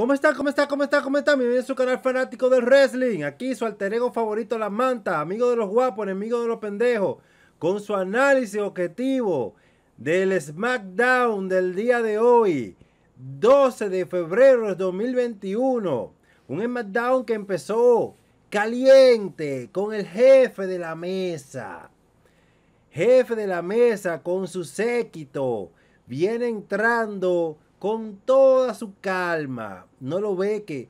¿Cómo está? ¿Cómo está? ¿Cómo está? ¿Cómo está? Bienvenido a su canal fanático del wrestling. Aquí su alter ego favorito, La Manta, amigo de los guapos, enemigo de los pendejos, con su análisis objetivo del SmackDown del día de hoy, 12 de febrero de 2021. Un SmackDown que empezó caliente con el jefe de la mesa. Jefe de la mesa con su séquito. Viene entrando con toda su calma. No lo ve que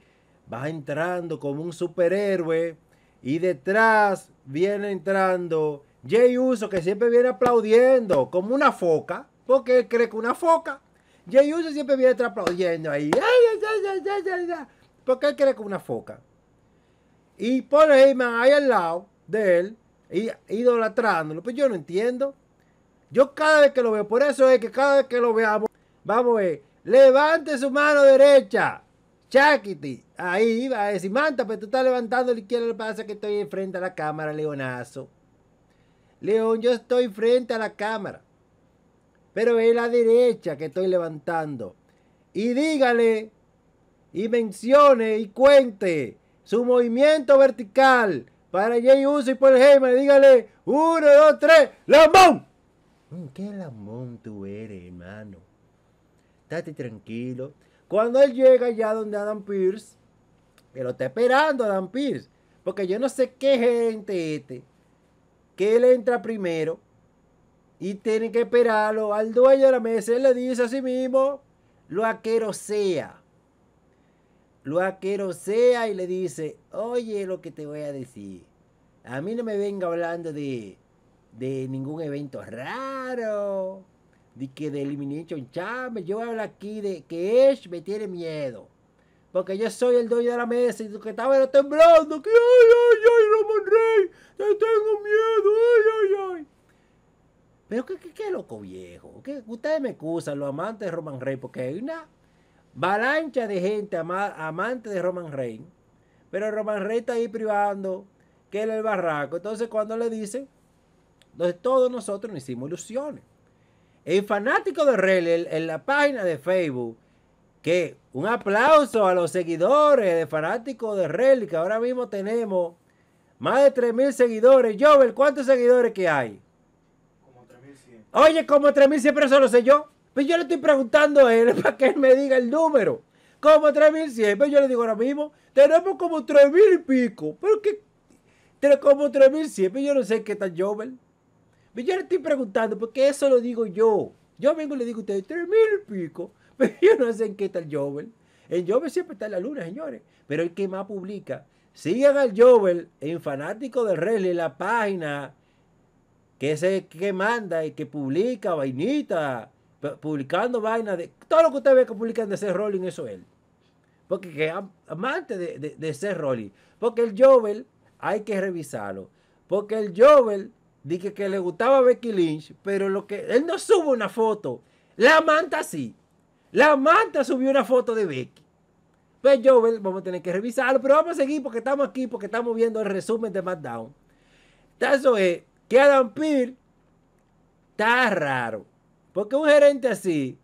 va entrando como un superhéroe y detrás viene entrando Jay Uso que siempre viene aplaudiendo como una foca, porque él cree que una foca. Jay Uso siempre viene aplaudiendo ahí, porque él cree que una foca. Y ahí Heyman ahí al lado de él, idolatrándolo, pues yo no entiendo. Yo cada vez que lo veo, por eso es que cada vez que lo veamos, vamos a ver Levante su mano derecha. Chakiti, Ahí va, a eh, decir, Manta, pero pues, tú estás levantando la izquierda. Lo que pasa que estoy enfrente a la cámara, Leonazo. León, yo estoy frente a la cámara. Pero es la derecha que estoy levantando. Y dígale, y mencione, y cuente su movimiento vertical para Jay Uso y Paul Heyman. Dígale, uno, dos, tres, Lamón, mm, ¿Qué Lamón tú eres, hermano? estate tranquilo. Cuando él llega ya donde Adam Pierce, que lo está esperando Adam Pierce, porque yo no sé qué gente este, que él entra primero y tiene que esperarlo al dueño de la mesa. Él le dice a sí mismo, lo aquero sea. Lo aquero sea y le dice, oye lo que te voy a decir. A mí no me venga hablando de, de ningún evento raro de que de Elimination Chamber, yo hablo aquí de que es me tiene miedo. Porque yo soy el dueño de la mesa y tú que estabas temblando, ay, ay, ay, Roman Rey, te tengo miedo, ay, ay, ay. Pero qué, loco viejo, ustedes me excusan, los amantes de Roman Rey, porque hay una avalancha de gente amante de Roman Rey. Pero Roman Rey está ahí privando, que él es el barraco. Entonces cuando le dicen, entonces todos nosotros nos hicimos ilusiones. El fanático de Rally en la página de Facebook, que un aplauso a los seguidores de Fanático de Rally, que ahora mismo tenemos más de 3.000 seguidores. Jovel, ¿cuántos seguidores que hay? Como 3.100. Oye, como 3.100, pero eso lo sé yo. Pues yo le estoy preguntando a él para que él me diga el número. Como 3.100, pues yo le digo ahora mismo, tenemos como 3.000 y pico. Pero que, como 3.100, pues yo no sé qué tal, Jovel. Yo le estoy preguntando, porque eso lo digo yo. Yo vengo y le digo a ustedes, tres mil pico. Pero yo no sé en qué está el Jovel. El Jovel siempre está en la luna, señores. Pero el que más publica. Sigan al Jovel en Fanático del Rally, la página que es que manda y que publica vainita, publicando vainas de. Todo lo que ustedes ve que publican de ser Rolling, eso es él. Porque es amante de, de, de Rolling. Porque el Jovel hay que revisarlo. Porque el Jovel Dije que le gustaba Becky Lynch, pero lo que él no sube una foto. La manta sí. La manta subió una foto de Becky. Pues yo vamos a tener que revisarlo, pero vamos a seguir porque estamos aquí, porque estamos viendo el resumen de SmackDown. Eso es que Adam Peel está raro. Porque un gerente así,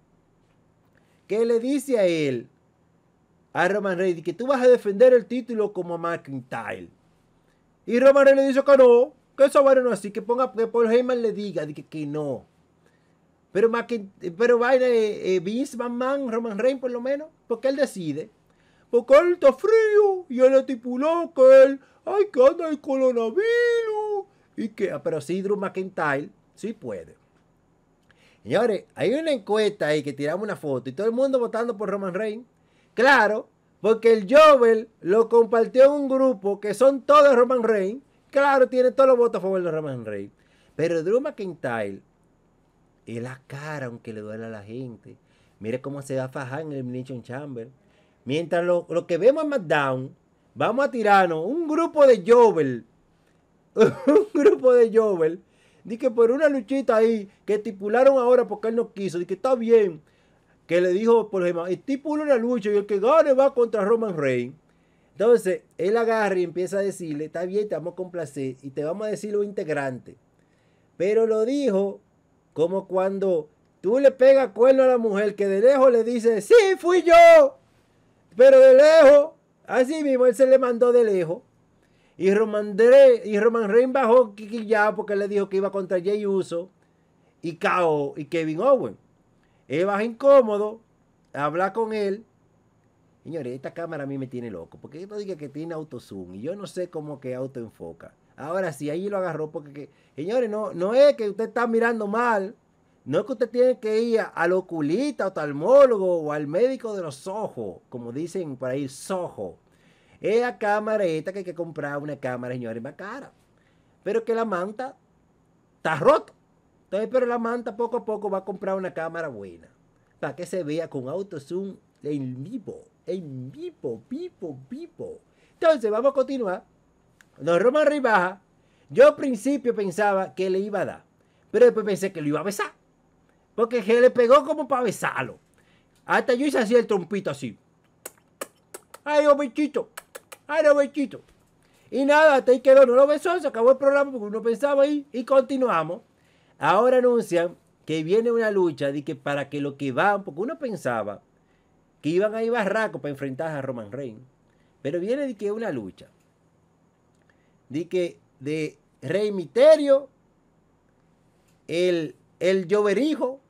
que le dice a él, a Roman Reigns, que tú vas a defender el título como a McIntyre. Y Roman Reigns le dice que no, que eso bueno no así, que ponga, que Paul Heyman le diga que, no. Pero, que pero vaina eh, eh, Vince McMahon, Roman Reigns por lo menos, porque él decide. Porque él está frío y él estipuló que él, ay, que anda el coronavirus. Y que, ah, pero sí, Drew McIntyre sí puede. Señores, hay una encuesta ahí que tiramos una foto y todo el mundo votando por Roman Reigns. Claro, porque el Jovel lo compartió en un grupo que son todos Roman Reigns. Claro, tiene todos los votos a favor de Roman Reigns. Pero Drew McIntyre es la cara, aunque le duele a la gente. Mire cómo se va a fajar en el Elimination Chamber. Mientras lo, lo que vemos en McDown, vamos a tirarnos un grupo de Jovel. un grupo de Jovel. Dice que por una luchita ahí que estipularon ahora porque él no quiso. Dice que está bien. Que le dijo, por ejemplo, estipula una lucha y el que gane va contra Roman Reigns. Entonces, él agarra y empieza a decirle, está bien, te vamos a complacer y te vamos a decir lo integrante. Pero lo dijo como cuando tú le pegas cuerno a la mujer que de lejos le dice, sí, fui yo. Pero de lejos, así mismo, él se le mandó de lejos. Y Roman, y Roman Reigns bajó ya porque le dijo que iba contra Jay Uso y Kao y Kevin Owen. Él va incómodo, habla con él Señores, esta cámara a mí me tiene loco. Porque yo no que tiene auto zoom. Y yo no sé cómo que auto enfoca. Ahora sí, ahí lo agarró. Porque, señores, no, no es que usted está mirando mal. No es que usted tiene que ir al oculista, talmólogo o al médico de los ojos. Como dicen por ahí, sojo. Es la cámara esta que hay que comprar una cámara, señores, más cara. Pero que la manta está rota. pero la manta poco a poco va a comprar una cámara buena. Para que se vea con auto zoom en vivo en vivo, vivo, vivo. Entonces, vamos a continuar. Don Román Ribaja, Yo al principio pensaba que le iba a dar, pero después pensé que lo iba a besar. Porque que le pegó como para besarlo. Hasta yo hice así el trompito así. ¡Ay, bichito! ¡Ay, bichito! Y nada, hasta ahí quedó. No lo besó, se acabó el programa porque uno pensaba ahí. Y continuamos. Ahora anuncian que viene una lucha de que para que lo que van, porque uno pensaba iban a ir barraco para enfrentar a Roman Reigns. Pero viene de que una lucha. De que de Rey Miterio. el, Lloverijo,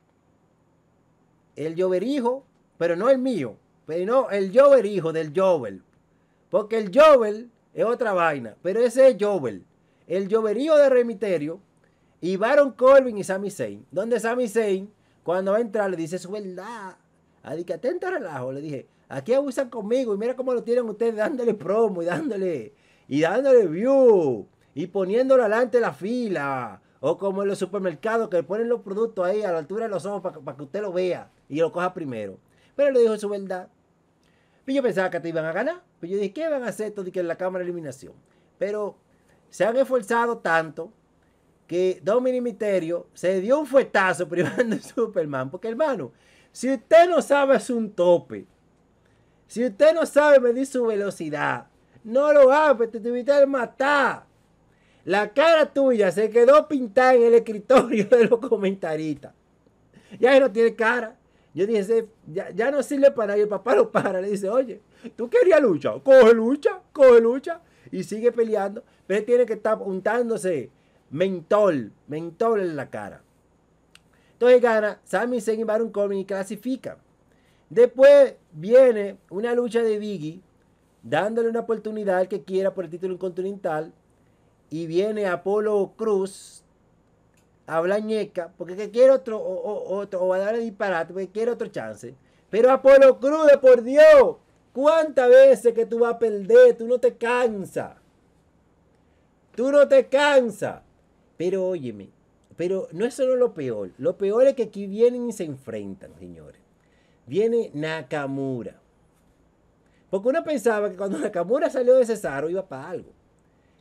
el Lloverijo, pero no el mío, pero no el Lloverijo del Jovel. Porque el Jovel es otra vaina, pero ese es Jovel. El Lloverijo de Rey Miterio. y Baron Corbin y Sami Zayn. Donde Sami Zayn, cuando va a entrar, le dice es verdad Así ah, que relajo, le dije, aquí abusan conmigo y mira cómo lo tienen ustedes dándole promo y dándole, y dándole view y poniéndolo adelante la fila. O como en los supermercados que ponen los productos ahí a la altura de los ojos para, que usted lo vea y lo coja primero. Pero le dijo su verdad. Y yo pensaba que te iban a ganar. Pero pues yo dije, ¿qué van a hacer esto de que la cámara de eliminación? Pero se han esforzado tanto que Dominic Misterio se dio un fuetazo privando a Superman. Porque hermano, si usted no sabe es un tope, si usted no sabe medir su velocidad, no lo haga, pues te a matar. La cara tuya se quedó pintada en el escritorio de los comentaristas. Ya no tiene cara. Yo dije, ya, no sirve para el papá lo para. Le dice, oye, tú querías lucha, coge lucha, coge lucha. Y sigue peleando. Pero tiene que estar untándose mentol, mentol en la cara. Entonces gana Sami Zayn y Baron Corbin y clasifica. Después viene una lucha de Biggie, dándole una oportunidad al que quiera por el título continental. Y viene Apolo Cruz a Blañeca, porque quiere otro, o, va otro, o a darle disparate, porque quiere otro chance. Pero Apolo Cruz, por Dios, ¿cuántas veces que tú vas a perder? Tú no te cansas. Tú no te cansas. Pero óyeme, pero no es solo lo peor. Lo peor es que aquí vienen y se enfrentan, señores. Viene Nakamura. Porque uno pensaba que cuando Nakamura salió de Cesaro iba para algo.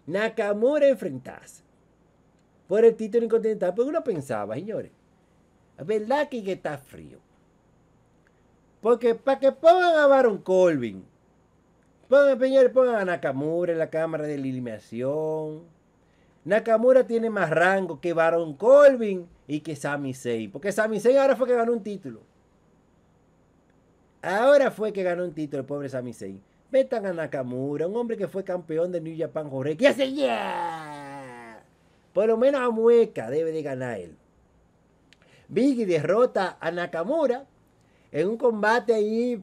Nakamura enfrentarse por el título incontinental. Porque uno pensaba, señores, La verdad que está frío. Porque para que pongan a Baron Colvin, pongan, señores, pongan a Nakamura en la cámara de eliminación. Nakamura tiene más rango que Baron Colvin y que Sami Zayn. Porque Sami Zayn ahora fue que ganó un título. Ahora fue que ganó un título el pobre Sami Zayn. Metan a Nakamura, un hombre que fue campeón de New Japan Jorge. Ya hace ya? Por lo menos a Mueca debe de ganar él. Biggie derrota a Nakamura en un combate ahí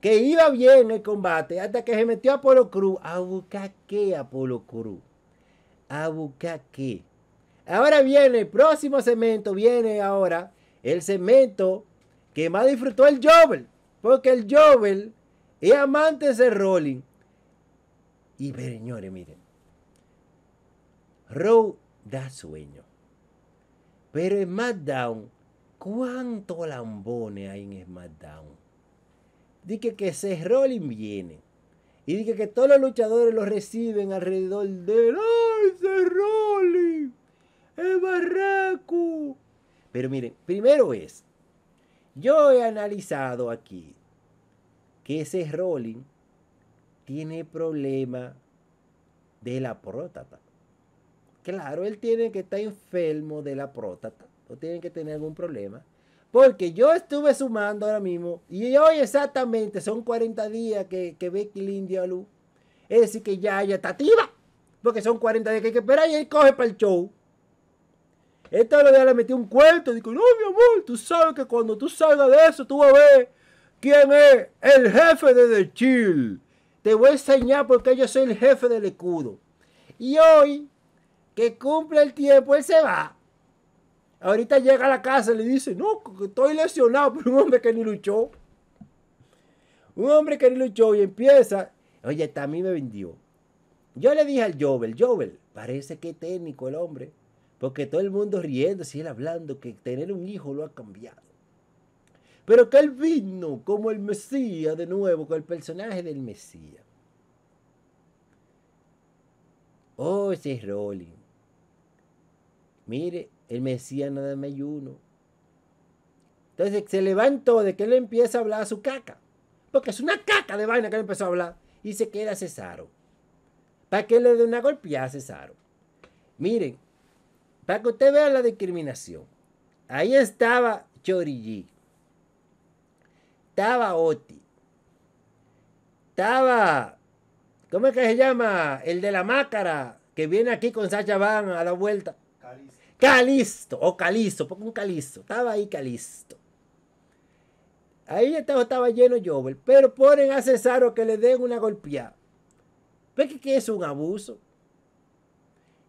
que iba bien el combate hasta que se metió a Polo Cruz. ¿A buscar qué Polo Cruz? Abucaque. Ahora viene el próximo cemento viene ahora el cemento que más disfrutó el Jovel, porque el Jovel es amante de Rolling. Y señores, miren, Row da sueño, pero en SmackDown, ¿cuánto lambone hay en SmackDown? Dice que, ese Rolling viene y dije que todos los luchadores lo reciben alrededor de él. ¡Ay, Rolling! ¡El barraco! Pero miren, primero es, yo he analizado aquí que ese Rolling tiene problema de la prótata. Claro, él tiene que estar enfermo de la prótata. o tiene que tener algún problema porque yo estuve sumando ahora mismo y hoy exactamente son 40 días que, que Becky Lynn Es decir, que ya ella está activa. Porque son 40 días que hay que esperar y él coge para el show. Esta lo le metió un cuento. Dijo, no, mi amor, tú sabes que cuando tú salgas de eso, tú vas a ver quién es el jefe de The Chill. Te voy a enseñar porque yo soy el jefe del escudo. Y hoy, que cumple el tiempo, él se va. Ahorita llega a la casa y le dice, no, estoy lesionado por un hombre que ni luchó. Un hombre que ni luchó y empieza, oye, hasta a mí me vendió. Yo le dije al Jovel, Jovel, parece que técnico el hombre, porque todo el mundo riendo, si él hablando que tener un hijo lo ha cambiado. Pero que él vino como el Mesías de nuevo, con el personaje del Mesías. Oh, ese Rolling. Mire, el Mesías nada más Entonces se levantó de que él empieza a hablar a su caca. Porque es una caca de vaina que él empezó a hablar. Y se queda Cesaro. Para que le dé una golpeada a Cesaro. Miren, para que usted vea la discriminación. Ahí estaba Chorillí. Estaba Oti. Estaba. ¿Cómo es que se llama? El de la máscara. Que viene aquí con Sacha Van a la vuelta. Calisto, o Calisto, pongo un Calisto, estaba ahí Calisto. Ahí estaba, lleno Jovel, pero ponen a Cesaro que le den una golpeada. ¿Ves que, es un abuso?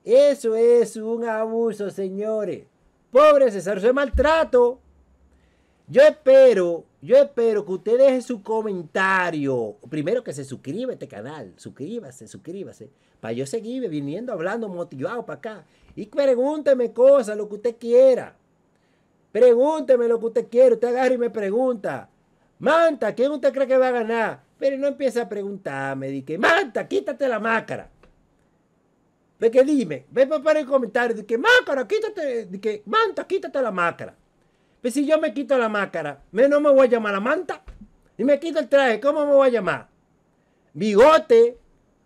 Eso es un abuso, señores. Pobre Cesaro, eso maltrato. Yo espero, yo espero que usted deje su comentario. Primero que se suscriba a este canal. Suscríbase, suscríbase. Para yo seguir viniendo hablando motivado para acá. Y pregúnteme cosas, lo que usted quiera. Pregúnteme lo que usted quiera. Usted agarra y me pregunta. Manta, ¿quién usted cree que va a ganar? Pero no empieza a preguntarme. que Manta, quítate la máscara. Porque dime, ve para el comentario. Dice, máscara, quítate. Manta, quítate la máscara. Pues si yo me quito la máscara, no me voy a llamar la Manta. Y me quito el traje, ¿cómo me voy a llamar? Bigote.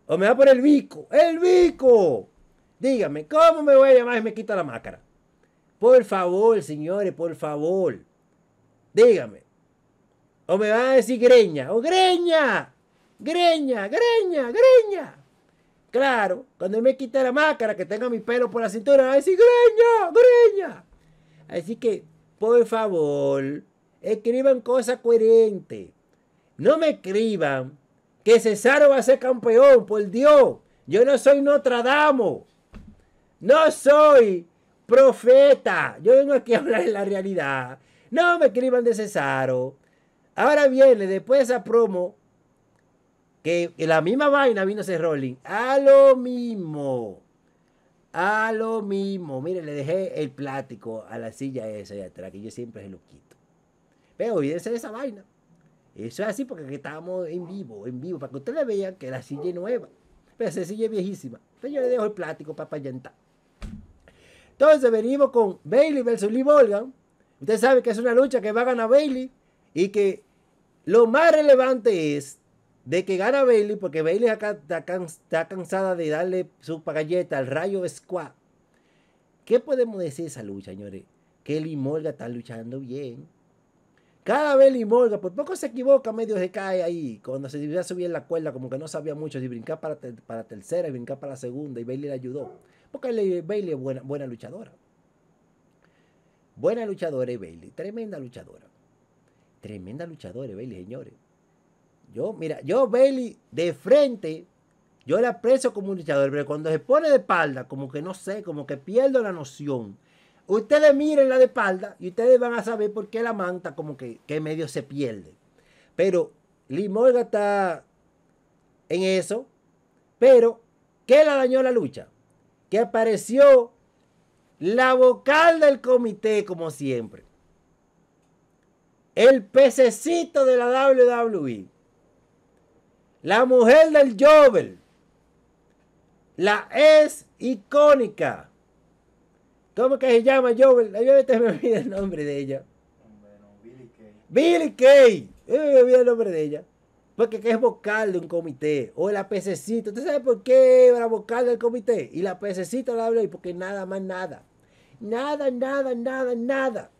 O me va a poner el bico. ¡El bico! Dígame, ¿cómo me voy a llamar si me quita la máscara? Por favor, señores, por favor. Dígame. O me van a decir greña. O greña. Greña, greña, greña. Claro, cuando me quita la máscara, que tenga mi pelo por la cintura, va a decir greña, greña. Así que, por favor, escriban cosas coherentes. No me escriban que Cesaro va a ser campeón, por Dios. Yo no soy Damo. No soy profeta. Yo vengo aquí a hablar de la realidad. No me escriban de Cesaro. Ahora viene después de esa promo que, la misma vaina vino ese Rolling. A lo mismo. A lo mismo. Mire, le dejé el plático a la silla esa atrás, que yo siempre se lo quito. Pero olvídense de esa vaina. Eso es así porque estamos en vivo, en vivo, para que ustedes vean que la silla es nueva. Pero esa silla es viejísima. Entonces yo le dejo el plástico para apayentar. Entonces venimos con Bailey versus Lee Morgan. Usted sabe que es una lucha que va a ganar Bailey y que lo más relevante es de que gana Bailey porque Bailey acá está, cansada de darle su pagalleta al Rayo Squad. ¿Qué podemos decir de esa lucha, señores? Que Lee Morgan está luchando bien. Cada vez Lee Morgan, por poco se equivoca, medio se cae ahí. Cuando se iba a subir en la cuerda, como que no sabía mucho si brincar para, para tercera y brincar para segunda, y Bailey le ayudó. Porque Bailey es buena, luchadora. Buena luchadora Bailey. Tremenda luchadora. Tremenda luchadora Bailey, señores. Yo, mira, yo Bailey de frente, yo la aprecio como un luchador, pero cuando se pone de espalda, como que no sé, como que pierdo la noción. Ustedes miren la de espalda y ustedes van a saber por qué la manta como que, medio se pierde. Pero Limorga está en eso, pero ¿qué la dañó la lucha? apareció la vocal del comité, como siempre. El pececito de la WWE. La mujer del Jovel. La es icónica. ¿Cómo que se llama Jovel? ahorita me olvidé el nombre de ella. Billy Kay. Billy Kay. me olvidé el nombre de ella. Porque que es vocal de un comité. O la pececita. ¿Usted sabe por qué era vocal del comité? Y la pececita la habló y porque nada más nada. Nada, nada, nada, nada.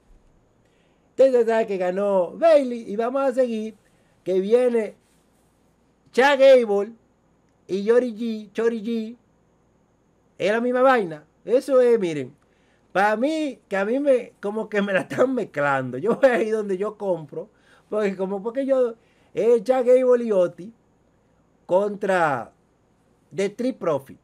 Entonces saben que ganó Bailey y vamos a seguir. Que viene Chad Gable y Yori G, Chori G. Es la misma vaina. Eso es, miren. Para mí, que a mí me, como que me la están mezclando. Yo voy ahí donde yo compro. Porque como porque yo es Jack Gable y contra The trip Profit.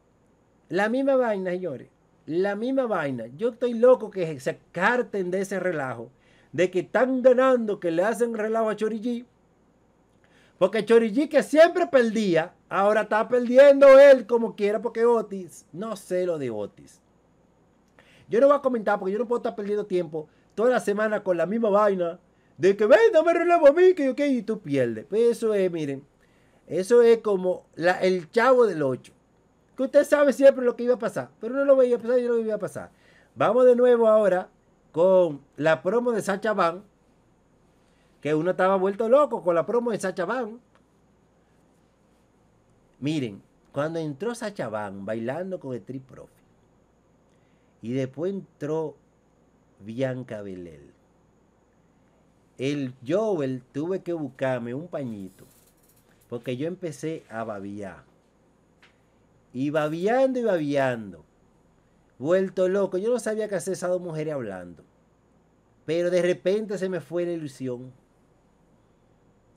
La misma vaina, señores. La misma vaina. Yo estoy loco que se carten de ese relajo. De que están ganando, que le hacen relajo a Chorillí. Porque Chorillí que siempre perdía, ahora está perdiendo él como quiera porque Otis, no sé lo de Otis. Yo no voy a comentar porque yo no puedo estar perdiendo tiempo toda la semana con la misma vaina. De que, ven, no me relevo a mí, que yo, qué, y tú pierdes. Pues eso es, miren, eso es como la, el chavo del 8. Que usted sabe siempre lo que iba a pasar, pero no lo veía pasar y no lo iba a pasar. Vamos de nuevo ahora con la promo de Sacha Van, que uno estaba vuelto loco con la promo de Sacha Van. Miren, cuando entró Sacha Van bailando con el Trip y después entró Bianca Belel el Joel tuve que buscarme un pañito. Porque yo empecé a babiar. Y babiando y babiando. Vuelto loco. Yo no sabía qué hacer esas dos mujeres hablando. Pero de repente se me fue la ilusión.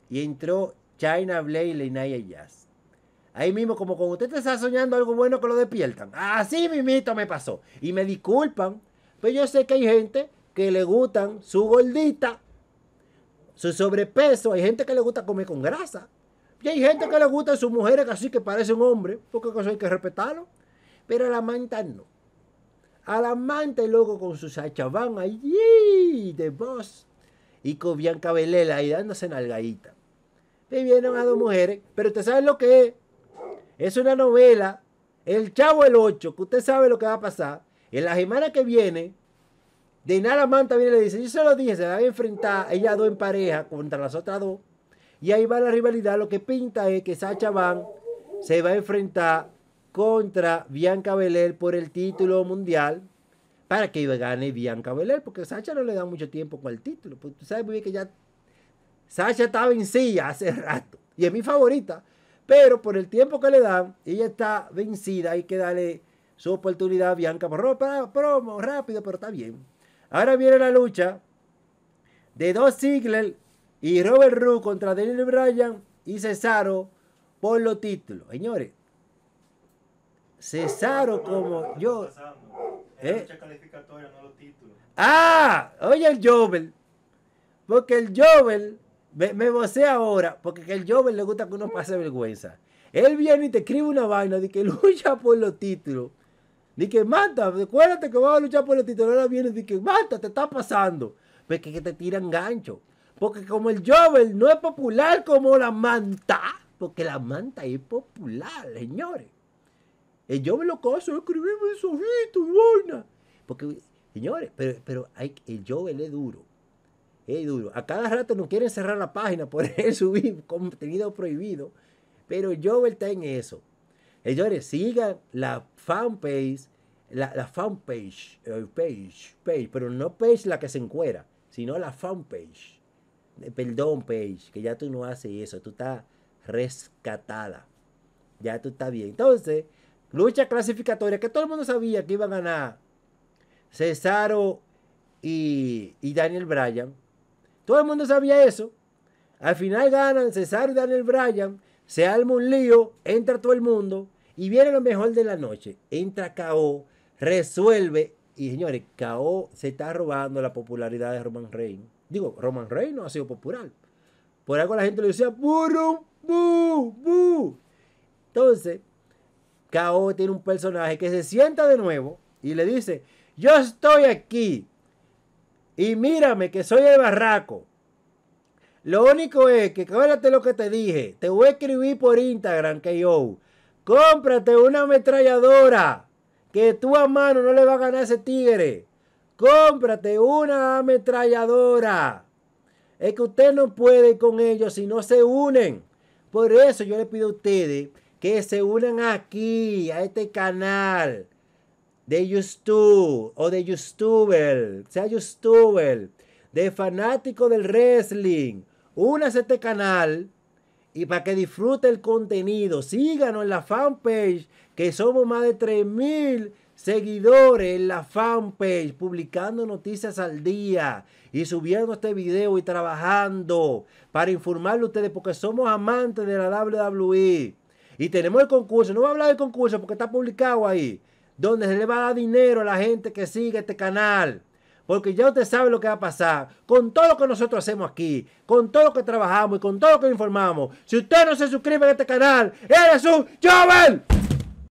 Y entró China Blade y Jazz. Ahí mismo, como cuando usted está soñando algo bueno que lo despiertan. Así mismito me pasó. Y me disculpan. Pero yo sé que hay gente que le gustan su gordita su sobrepeso. Hay gente que le gusta comer con grasa. Y hay gente que le gusta a sus mujeres así que parece un hombre, porque eso hay que respetarlo. Pero a la manta no. A la manta y luego con sus van allí de voz y con Bianca Belela ahí dándose nalgadita. Y vienen a dos mujeres, pero usted sabe lo que es. Es una novela, El Chavo el 8, que usted sabe lo que va a pasar. En la semana que viene, de nada Manta viene y le dice, yo se lo dije, se va a enfrentar ella dos en pareja contra las otras dos. Y ahí va la rivalidad. Lo que pinta es que Sacha Van se va a enfrentar contra Bianca Belair por el título mundial para que gane Bianca Belair, porque Sacha no le da mucho tiempo con el título. Porque tú sabes muy bien que ya Sacha está vencida hace rato y es mi favorita, pero por el tiempo que le dan, ella está vencida. Hay que darle su oportunidad a Bianca para promo rápido, pero está bien. Ahora viene la lucha de dos Ziggler y Robert Roode contra Daniel Bryan y Cesaro por los títulos. Señores, Cesaro como yo... Ah, oye el Jovel. Porque el Jovel, me, me ahora, porque el Jovel le gusta que uno pase vergüenza. Él viene y te escribe una vaina de que lucha por los títulos ni que manta, acuérdate que vas a luchar por la titular viene, di que manta te está pasando. Porque pues que te tiran gancho. Porque como el Jovel no es popular como la manta, porque la manta es popular, señores. El Jovel lo coso, ojito y vaina, Porque, señores, pero, hay, el Jovel es duro. Es duro. A cada rato no quieren cerrar la página, por él subir contenido prohibido. Pero el Jovel está en eso. Señores, sigan la fanpage, la, la fanpage, eh, page, page, pero no page la que se encuera, sino la fanpage. Eh, perdón, page, que ya tú no haces eso, tú estás rescatada. Ya tú estás bien. Entonces, lucha clasificatoria que todo el mundo sabía que iban a ganar Cesaro y, Daniel Bryan. Todo el mundo sabía eso. Al final ganan Cesaro y Daniel Bryan. Se arma un lío, entra todo el mundo. Y viene lo mejor de la noche. Entra KO, resuelve. Y señores, KO se está robando la popularidad de Roman Reigns. Digo, Roman Reigns no ha sido popular. Por algo la gente le decía, puro, ¡Bu! ¡Bu! Entonces, KO tiene un personaje que se sienta de nuevo y le dice, yo estoy aquí. Y mírame que soy el barraco. Lo único es que acuérdate lo que te dije. Te voy a escribir por Instagram, KO. Cómprate una ametralladora. Que tú a mano no le va a ganar ese tigre. Cómprate una ametralladora. Es que usted no puede con ellos si no se unen. Por eso yo le pido a ustedes que se unan aquí, a este canal de YouTube o de YouTuber, sea YouTuber, de fanático del wrestling. Únase a este canal y para que disfrute el contenido. Síganos en la fanpage, que somos más de 3.000 seguidores en la fanpage, publicando noticias al día y subiendo este video y trabajando para informarle a ustedes, porque somos amantes de la WWE. Y tenemos el concurso, no voy a hablar del concurso porque está publicado ahí, donde se le va a dar dinero a la gente que sigue este canal porque ya usted sabe lo que va a pasar. Con todo lo que nosotros hacemos aquí, con todo lo que trabajamos y con todo lo que informamos, si usted no se suscribe a este canal, eres un joven.